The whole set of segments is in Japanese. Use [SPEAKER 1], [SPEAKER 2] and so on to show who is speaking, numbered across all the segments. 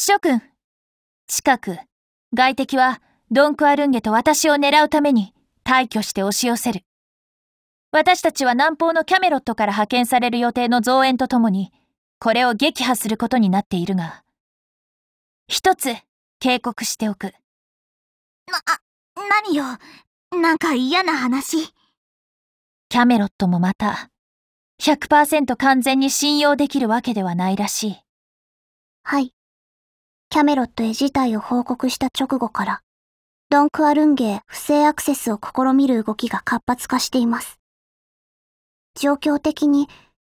[SPEAKER 1] 諸君。近く、外敵はドンクアルンゲと私を狙うために退去して押し寄せる。私たちは南方のキャメロットから派遣される予定の増援とともに、これを撃破することになっているが、一つ警告しておく。な、何よ。なんか嫌な話。キャメロットもまた、100%完全に信用できるわけではないらしい。はい。キャメ
[SPEAKER 2] ロットへ事態を報告した直後から、ドンクアルンゲへ不正アクセスを試みる動きが活発化しています。状況的に、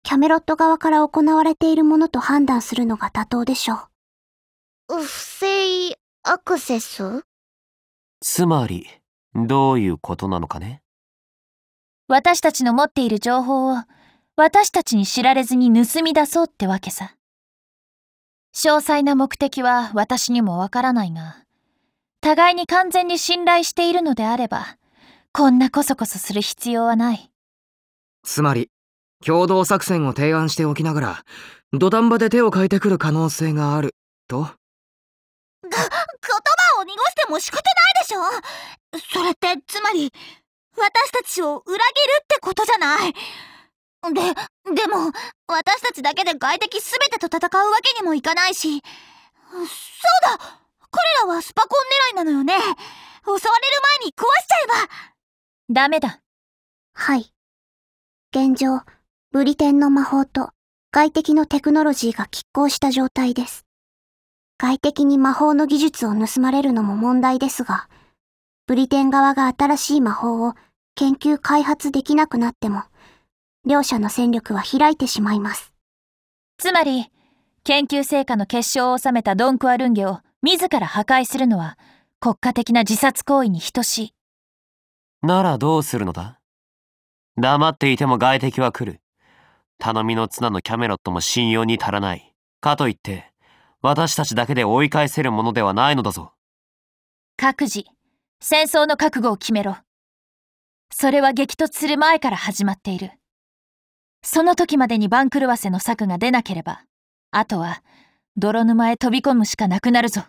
[SPEAKER 2] キャメロット側から行われているものと判断するのが妥当でしょう。不
[SPEAKER 1] 正アクセス
[SPEAKER 3] つまり、どういうことなのかね
[SPEAKER 1] 私たちの持っている情報を、私たちに知られずに盗み出そうってわけさ。詳細な目的は私にもわからないが、互いに完全に信頼しているのであれば、こんなこそこそする必要はない。
[SPEAKER 3] つまり、共同作戦を提案しておきながら、土壇場で手を変えてくる可能性がある、とが、
[SPEAKER 2] 言葉を濁しても仕方ないでしょそれって、つまり、私たちを裏切るってことじゃないで、でも、私たちだけで外敵全てと戦うわけにもいかないし。そうだ彼らはスパコン狙いなのよね襲われる前に壊しちゃえばダメだ。はい。現状、ブリテンの魔法と外敵のテクノロジーが拮抗した状態です。外敵に魔法の技術を盗まれるのも問題ですが、ブリテン側が新しい魔法を研究開発できなくなっても、両者の戦力は開いてし
[SPEAKER 1] まいます。つまり、研究成果の結晶を収めたドンクアルンゲを自ら破壊するのは国家的な自殺行為に等しい。
[SPEAKER 3] ならどうするのだ黙っていても外敵は来る。頼みの綱のキャメロットも信用に足らない。かといって、私たちだけで追い返せるものではないのだぞ。
[SPEAKER 1] 各自、戦争の覚悟を決めろ。それは激突する前から始まっている。その時までに番狂わせの策が出なければ、あとは泥沼へ飛び込むしかなくなるぞ。